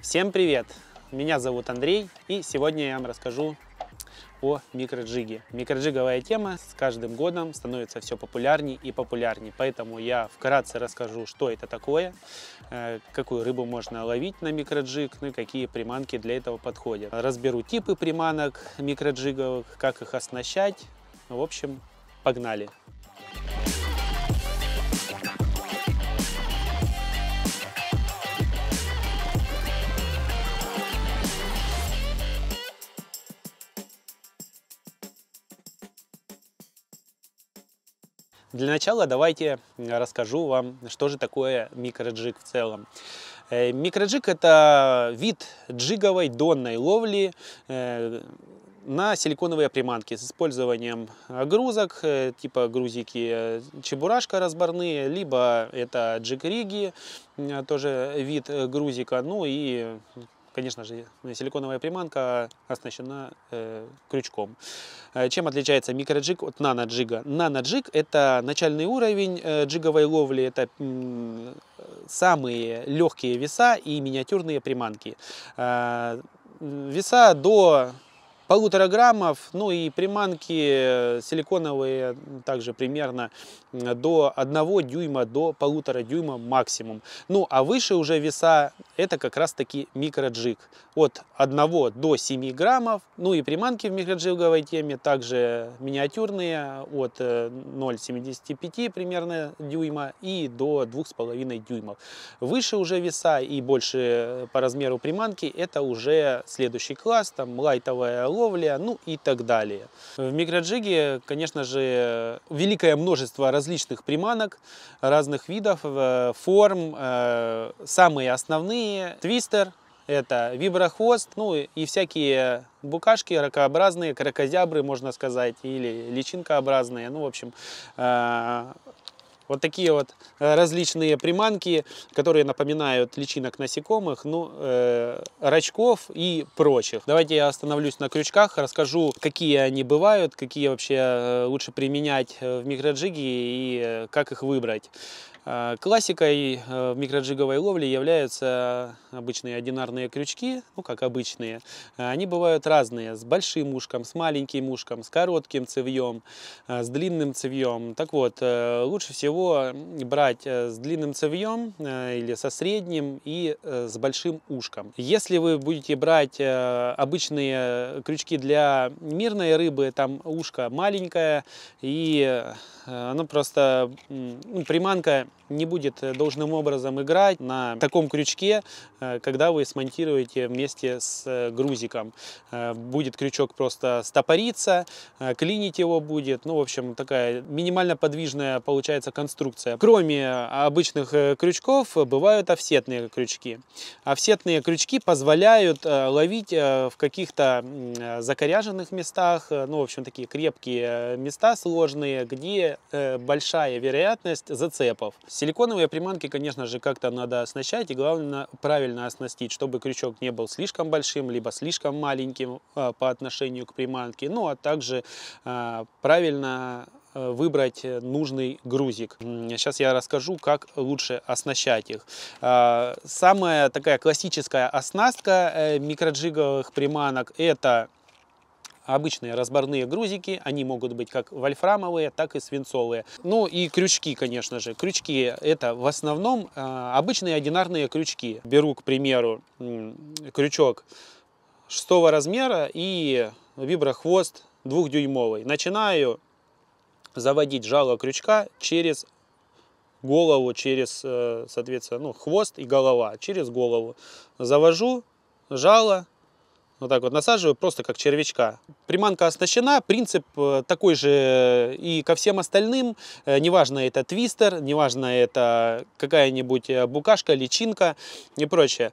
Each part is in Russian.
Всем привет! Меня зовут Андрей, и сегодня я вам расскажу о микроджиге. Микроджиговая тема с каждым годом становится все популярнее и популярнее, поэтому я вкратце расскажу, что это такое, э, какую рыбу можно ловить на микроджиг, ну и какие приманки для этого подходят. Разберу типы приманок микроджиговых, как их оснащать. В общем, погнали! Для начала давайте э, расскажу вам, что же такое микроджиг в целом. Э, микроджиг – это вид джиговой донной ловли э, на силиконовые приманки с использованием грузок, типа грузики чебурашка разборные, либо это джиг-риги, тоже вид грузика, ну и конечно же, силиконовая приманка оснащена э, крючком. Э, чем отличается микроджиг от наноджига? Наноджиг – это начальный уровень э, джиговой ловли, это э, самые легкие веса и миниатюрные приманки. Э, веса до полутора граммов, ну и приманки э, силиконовые также примерно до одного дюйма, до полутора дюйма максимум. Ну а выше уже веса это как раз таки микроджиг от 1 до 7 граммов, ну и приманки в микроджиговой теме также миниатюрные от 0,75 э, примерно дюйма и до 2,5 дюймов. Выше уже веса и больше э, по размеру приманки это уже следующий класс, там лайтовая ловля, ну и так далее. В микроджиге, конечно же, великое множество различных приманок, разных видов, э, форм. Э, самые основные – твистер, это виброхвост, ну и всякие букашки ракообразные, кракозябры, можно сказать, или личинкообразные. Ну, в общем, э, вот такие вот э, различные приманки, которые напоминают личинок насекомых, ну, э, рачков и прочих. Давайте я остановлюсь на крючках, расскажу, какие они бывают, какие вообще э, лучше применять э, в микроджиге и как их выбрать. Э, классикой э, микроджиговой ловли являются обычные одинарные крючки, ну как обычные. Э, они бывают разные, с большим ушком, с маленьким ушком, с коротким цевьем, с длинным цевьем. Так вот, лучше всего брать с длинным цевьем или со средним и с большим ушком. Если вы будете брать обычные крючки для мирной рыбы, там ушко маленькое и оно просто, ну, приманка не будет э, должным образом играть на таком крючке, э, когда вы смонтируете вместе с э, грузиком. Будет крючок просто стопориться, клинить его будет. Ну, в общем, такая минимально подвижная получается конструкция. Кроме обычных крючков, бывают офсетные крючки. Офсетные крючки позволяют ловить в каких-то закоряженных местах, ну, в общем, такие крепкие места сложные, где большая вероятность зацепов. Силиконовые приманки, конечно же, как-то надо оснащать и главное правильно оснастить, чтобы крючок не был слишком большим, либо слишком маленьким а, по отношению к приманке, ну а также а, правильно а, выбрать нужный грузик. Сейчас я расскажу, как лучше оснащать их. Самая такая классическая оснастка э, микроджиговых приманок это обычные разборные грузики, они могут быть как вольфрамовые, так и свинцовые. Ну и крючки, конечно же. Крючки это в основном э, обычные одинарные крючки. Беру, к примеру, крючок 6 размера и виброхвост двухдюймовый. Начинаю заводить жало крючка через голову, через, э, соответственно, ну, хвост и голова, через голову. Завожу жало, вот так вот насаживаю, просто как червячка. Приманка оснащена, принцип э, такой же э, и ко всем остальным. Э, неважно, это твистер, неважно, это какая-нибудь букашка, личинка и прочее.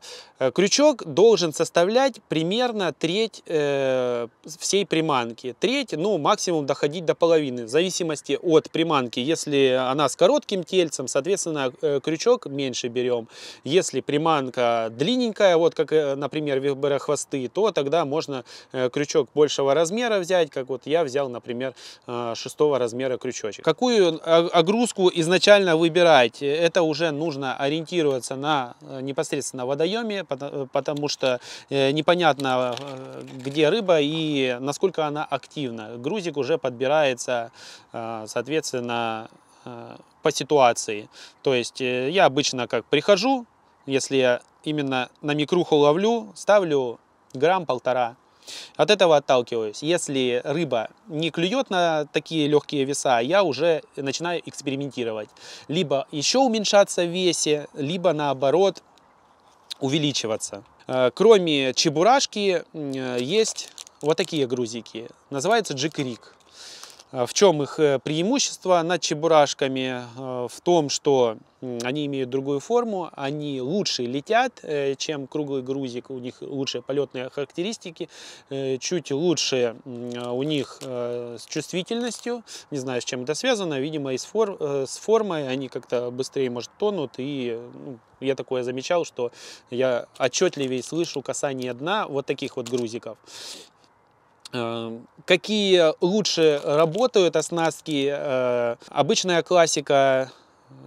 Крючок должен составлять примерно треть всей приманки. Треть, ну, максимум доходить до половины, в зависимости от приманки. Если она с коротким тельцем, соответственно, крючок меньше берем. Если приманка длинненькая, вот как, например, виброхвосты, то тогда можно э, крючок большего размера взять, как вот я взял, например, э, шестого размера крючочек. Какую а, огрузку изначально выбирать? Это уже нужно ориентироваться на э, непосредственно водоеме, потому что непонятно, где рыба и насколько она активна. Грузик уже подбирается, соответственно, по ситуации. То есть я обычно как прихожу, если я именно на микруху ловлю, ставлю грамм-полтора. От этого отталкиваюсь. Если рыба не клюет на такие легкие веса, я уже начинаю экспериментировать. Либо еще уменьшаться в весе, либо наоборот увеличиваться. Э, кроме чебурашки э, есть вот такие грузики. называется джикрик. А, в чем их э, преимущество над чебурашками? Э, в том, что они имеют другую форму, они лучше летят, э, чем круглый грузик, у них лучшие полетные характеристики, чуть лучше у них с чувствительностью, не знаю, с чем это связано, видимо, и с, фор с формой они как-то быстрее, может, тонут, и ну, я такое замечал, что я отчетливее слышу касание дна вот таких вот грузиков. Эм, какие лучше работают оснастки? Э, обычная классика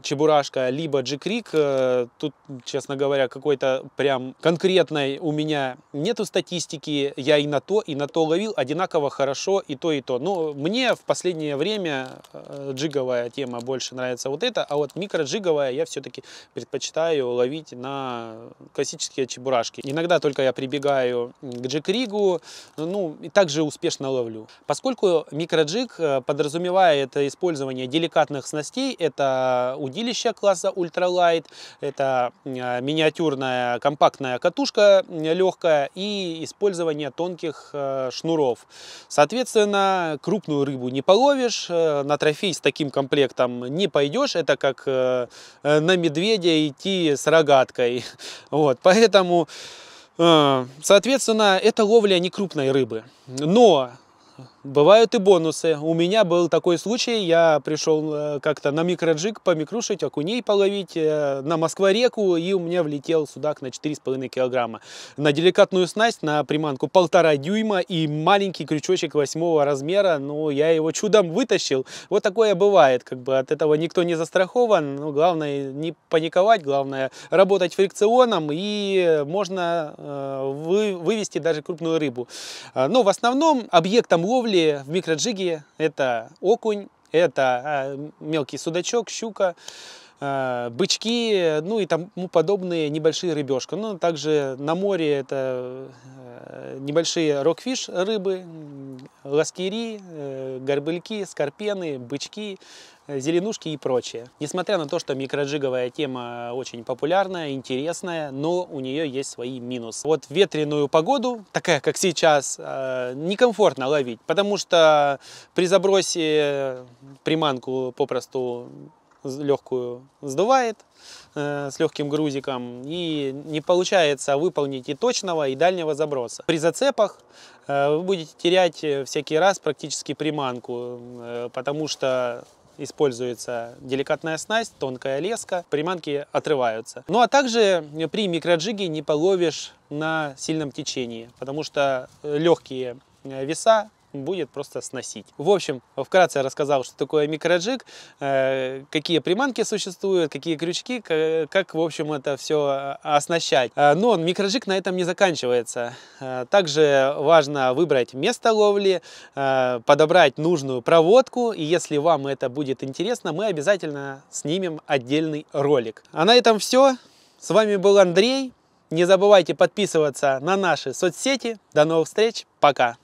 Чебурашка, либо Джикрик. Э, тут, честно говоря, какой-то прям конкретной у меня нету статистики. Я и на то, и на то ловил одинаково хорошо и то, и то. Но мне в последнее время э, джиговая тема больше нравится вот эта, а вот микроджиговая я все-таки предпочитаю ловить на классические чебурашки. Иногда только я прибегаю к джикригу, ну и также успешно ловлю. Поскольку микроджиг э, подразумевает использование деликатных снастей, это удилище класса ультралайт. Это э, миниатюрная компактная катушка э, легкая и использование тонких э, шнуров. Соответственно, крупную рыбу не половишь, на трофей с таким комплектом не пойдешь. Это как на медведя идти с рогаткой. Вот, поэтому... Соответственно, это ловля некрупной рыбы. Но Бывают и бонусы. У меня был такой случай, я пришел э, как-то на микроджиг помикрушить, окуней половить э, на Москва-реку, и у меня влетел судак на 4,5 килограмма. На деликатную снасть, на приманку полтора дюйма и маленький крючочек восьмого размера, ну, я его чудом вытащил. Вот такое бывает, как бы от этого никто не застрахован, но ну, главное не паниковать, главное работать фрикционом, и можно э, вы, вывести даже крупную рыбу. А, но ну, в основном объектом ловли ловли в микроджиге это окунь, это а, мелкий судачок, щука, Э, бычки, ну и тому подобные небольшие рыбешки. Ну, также на море это э, небольшие рокфиш рыбы, ласкири, э, горбыльки, скорпены, бычки, зеленушки и прочее. Несмотря на то, что микроджиговая тема очень популярная, интересная, но у нее есть свои минусы. Вот ветреную погоду, такая как сейчас, некомфортно ловить, потому что при забросе приманку попросту легкую сдувает э, с легким грузиком и не получается выполнить и точного, и дальнего заброса. При зацепах э, вы будете терять э, всякий раз практически приманку, э, потому что используется деликатная снасть, тонкая леска, приманки отрываются. Ну а также при микроджиге не половишь на сильном течении, потому что э, легкие э, веса будет просто сносить. В общем, вкратце я рассказал, что такое микроджиг, э, какие приманки существуют, какие крючки, как, в общем, это все э, оснащать. Э, но микроджиг на этом не заканчивается. Также важно выбрать место ловли, подобрать нужную проводку, и если вам это будет интересно, мы обязательно снимем отдельный ролик. А на этом все. С вами был Андрей. Не забывайте подписываться на наши соцсети. До новых встреч. Пока.